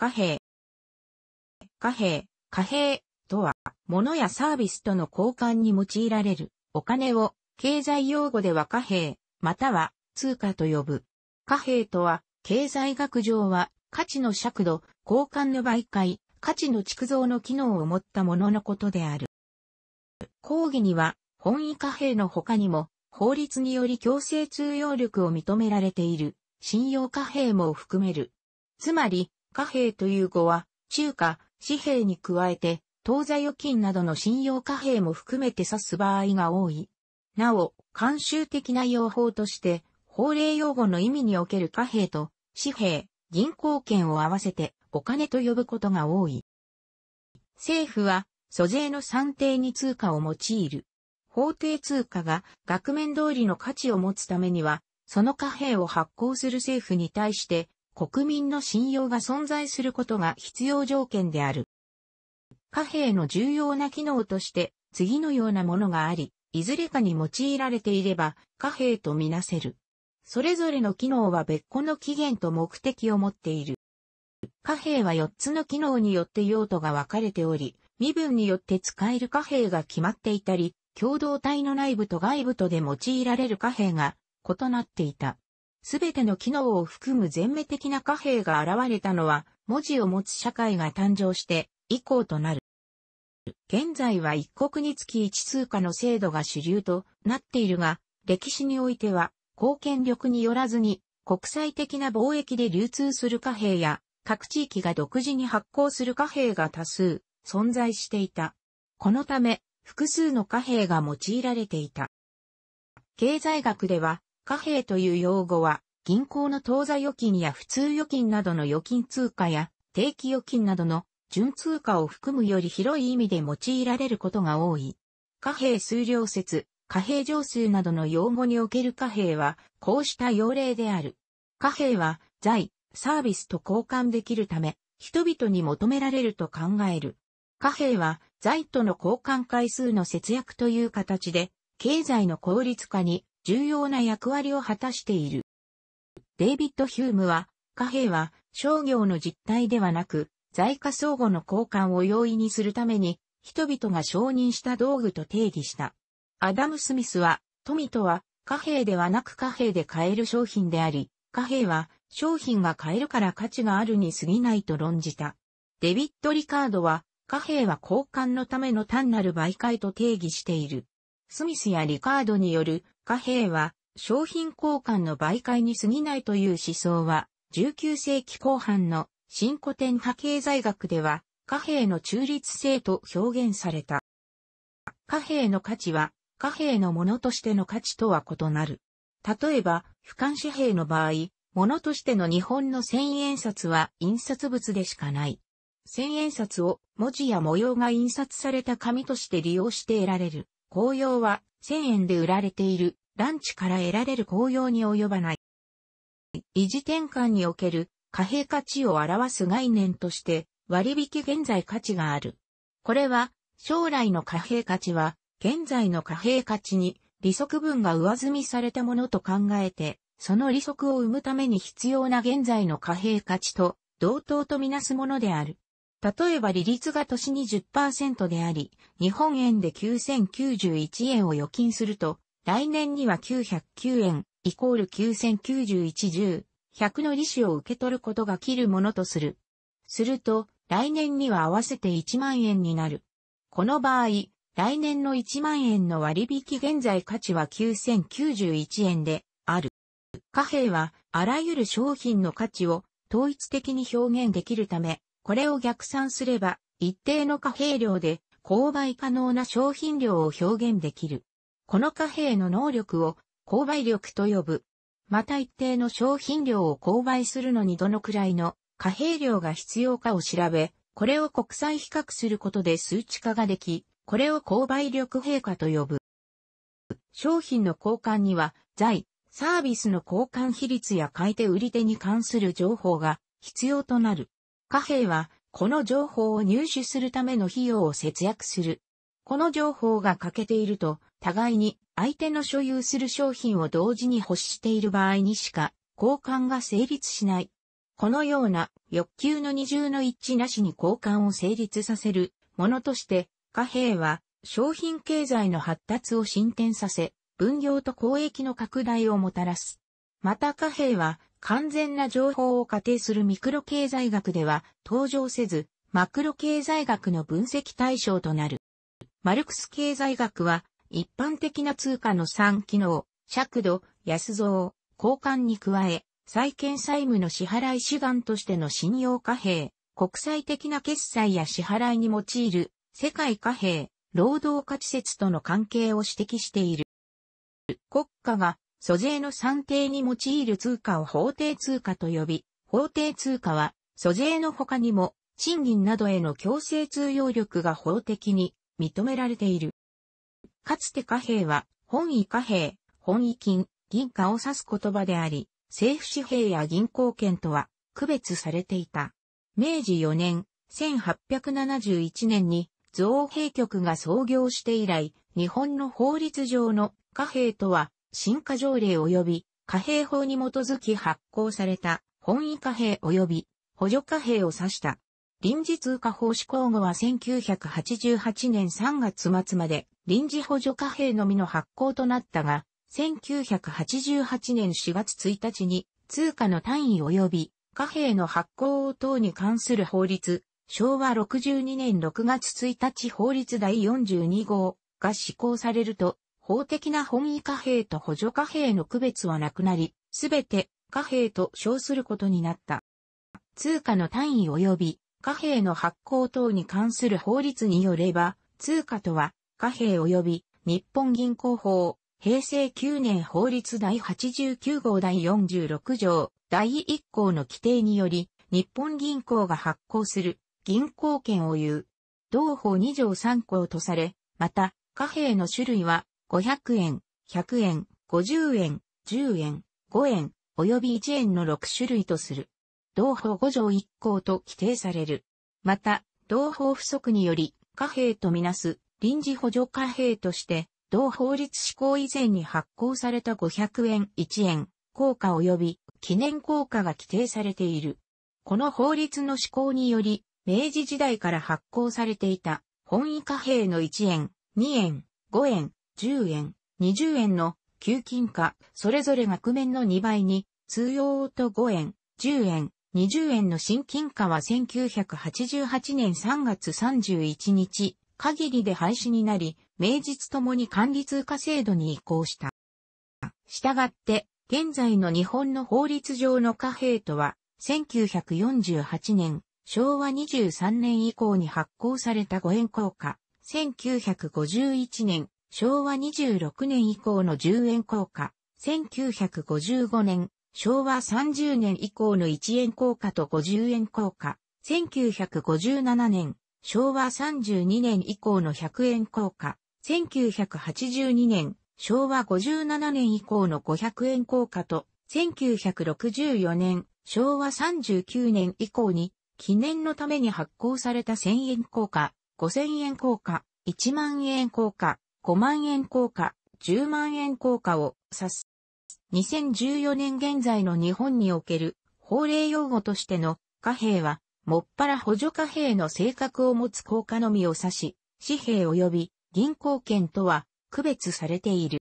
貨幣。貨幣、貨幣とは、物やサービスとの交換に用いられるお金を経済用語では貨幣、または通貨と呼ぶ。貨幣とは、経済学上は価値の尺度、交換の媒介、価値の築造の機能を持ったもののことである。講義には、本位貨幣の他にも、法律により強制通用力を認められている、信用貨幣も含める。つまり、貨幣という語は、中華、紙幣に加えて、当座預金などの信用貨幣も含めて指す場合が多い。なお、慣習的な用法として、法令用語の意味における貨幣と、紙幣、銀行券を合わせて、お金と呼ぶことが多い。政府は、租税の算定に通貨を用いる。法定通貨が額面通りの価値を持つためには、その貨幣を発行する政府に対して、国民の信用が存在することが必要条件である。貨幣の重要な機能として次のようなものがあり、いずれかに用いられていれば貨幣とみなせる。それぞれの機能は別個の起源と目的を持っている。貨幣は4つの機能によって用途が分かれており、身分によって使える貨幣が決まっていたり、共同体の内部と外部とで用いられる貨幣が異なっていた。すべての機能を含む全面的な貨幣が現れたのは、文字を持つ社会が誕生して以降となる。現在は一国につき一通貨の制度が主流となっているが、歴史においては、貢献力によらずに、国際的な貿易で流通する貨幣や、各地域が独自に発行する貨幣が多数存在していた。このため、複数の貨幣が用いられていた。経済学では、貨幣という用語は、銀行の当座預金や普通預金などの預金通貨や定期預金などの純通貨を含むより広い意味で用いられることが多い。貨幣数量説、貨幣上数などの用語における貨幣は、こうした用例である。貨幣は、財、サービスと交換できるため、人々に求められると考える。貨幣は、財との交換回数の節約という形で、経済の効率化に重要な役割を果たしている。デイビッド・ヒュームは、貨幣は商業の実態ではなく、財貨相互の交換を容易にするために、人々が承認した道具と定義した。アダム・スミスは、富とは貨幣ではなく貨幣で買える商品であり、貨幣は商品が買えるから価値があるに過ぎないと論じた。デビット・リカードは、貨幣は交換のための単なる媒介と定義している。スミスやリカードによる貨幣は商品交換の媒介に過ぎないという思想は19世紀後半の新古典派経済学では貨幣の中立性と表現された。貨幣の価値は貨幣のものとしての価値とは異なる。例えば、俯瞰紙幣の場合、ものとしての日本の千円札は印刷物でしかない。千円札を文字や模様が印刷された紙として利用して得られる紅葉は1000円で売られているランチから得られる紅葉に及ばない。維持転換における貨幣価値を表す概念として割引現在価値がある。これは将来の貨幣価値は現在の貨幣価値に利息分が上積みされたものと考えて、その利息を生むために必要な現在の貨幣価値と同等とみなすものである。例えば利率が年20%であり、日本円で9091円を預金すると、来年には909円、イコール909110、100の利子を受け取ることが切るものとする。すると、来年には合わせて1万円になる。この場合、来年の1万円の割引現在価値は9091円である。貨幣はあらゆる商品の価値を統一的に表現できるため、これを逆算すれば、一定の貨幣量で購買可能な商品量を表現できる。この貨幣の能力を購買力と呼ぶ。また一定の商品量を購買するのにどのくらいの貨幣量が必要かを調べ、これを国際比較することで数値化ができ、これを購買力陛下と呼ぶ。商品の交換には、財、サービスの交換比率や買い手売り手に関する情報が必要となる。貨幣は、この情報を入手するための費用を節約する。この情報が欠けていると、互いに相手の所有する商品を同時に欲している場合にしか交換が成立しない。このような欲求の二重の一致なしに交換を成立させるものとして、貨幣は商品経済の発達を進展させ、分業と交易の拡大をもたらす。また貨幣は完全な情報を仮定するミクロ経済学では登場せず、マクロ経済学の分析対象となる。マルクス経済学は、一般的な通貨の3機能、尺度、安増、交換に加え、債権債務の支払い手段としての信用貨幣、国際的な決済や支払いに用いる世界貨幣、労働価値説との関係を指摘している。国家が租税の算定に用いる通貨を法定通貨と呼び、法定通貨は、租税の他にも、賃金などへの強制通用力が法的に認められている。かつて貨幣は、本位貨幣、本位金、銀貨を指す言葉であり、政府紙幣や銀行券とは区別されていた。明治4年、1871年に造幣局が創業して以来、日本の法律上の貨幣とは新華条例及び貨幣法に基づき発行された本位貨幣及び補助貨幣を指した。臨時通貨法施行後は1988年3月末まで臨時補助貨幣のみの発行となったが、1988年4月1日に通貨の単位及び貨幣の発行等に関する法律、昭和62年6月1日法律第42号が施行されると、法的な本位貨幣と補助貨幣の区別はなくなり、すべて貨幣と称することになった。通貨の単位及び貨幣の発行等に関する法律によれば、通貨とは貨幣及び日本銀行法、平成9年法律第89号第46条第1項の規定により、日本銀行が発行する銀行券を言う。同法2条3項とされ、また貨幣の種類は500円、100円、50円、10円、5円、及び1円の6種類とする。同法5条1項と規定される。また、同法不足により、貨幣とみなす臨時補助貨幣として、同法律施行以前に発行された500円、1円、効果及び記念効果が規定されている。この法律の施行により、明治時代から発行されていた本位貨幣の1円、2円、5円、10円、20円の給金価、それぞれ額面の2倍に、通用と5円、10円、20円の新金貨は1988年3月31日限りで廃止になり、名実ともに管理通貨制度に移行した。したがって、現在の日本の法律上の貨幣とは、1948年、昭和23年以降に発行された5円硬貨、1951年、昭和26年以降の10円硬貨、1955年、昭和30年以降の1円硬貨と50円硬貨、1957年、昭和32年以降の100円硬貨、1982年、昭和57年以降の500円硬貨と、1964年、昭和39年以降に、記念のために発行された1000円硬貨、5000円硬貨、1万円硬貨、5万円硬貨、10万円硬貨を指す。2014年現在の日本における法令用語としての貨幣は、もっぱら補助貨幣の性格を持つ硬貨のみを指し、紙幣及び銀行券とは区別されている。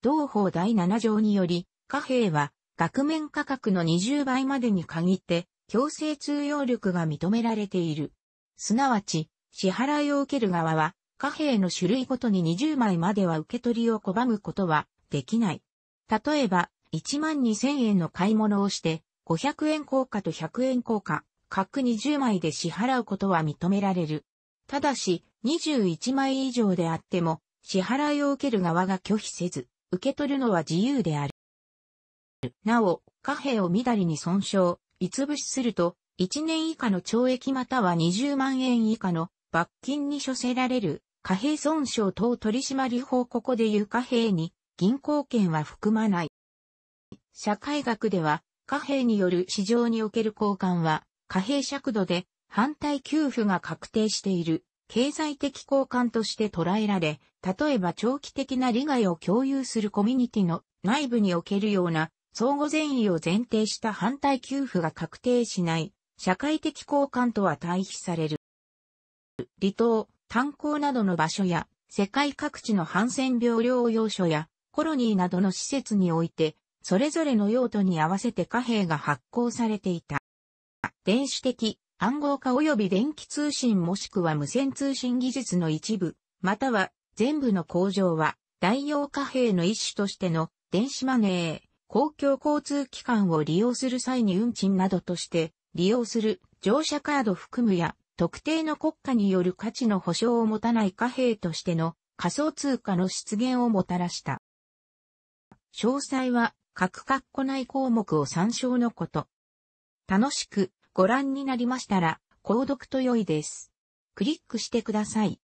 同法第7条により、貨幣は額面価格の20倍までに限って強制通用力が認められている。すなわち、支払いを受ける側は貨幣の種類ごとに20枚までは受け取りを拒むことはできない。例えば、1万2000円の買い物をして、500円硬貨と100円硬貨、各20枚で支払うことは認められる。ただし、21枚以上であっても、支払いを受ける側が拒否せず、受け取るのは自由である。なお、貨幣をみだりに損傷、いつぶしすると、1年以下の懲役または20万円以下の罰金に処せられる貨幣損傷等取締法ここでいう貨幣に銀行券は含まない。社会学では貨幣による市場における交換は貨幣尺度で反対給付が確定している経済的交換として捉えられ、例えば長期的な利害を共有するコミュニティの内部におけるような相互善意を前提した反対給付が確定しない社会的交換とは対比される。離島、炭鉱などの場所や、世界各地のハンセン病療養所や、コロニーなどの施設において、それぞれの用途に合わせて貨幣が発行されていた。電子的、暗号化及び電気通信もしくは無線通信技術の一部、または全部の工場は、代用貨幣の一種としての電子マネー、公共交通機関を利用する際に運賃などとして利用する乗車カード含むや特定の国家による価値の保障を持たない貨幣としての仮想通貨の出現をもたらした。詳細は各括弧内項目を参照のこと。楽しくご覧になりましたら、購読と良いです。クリックしてください。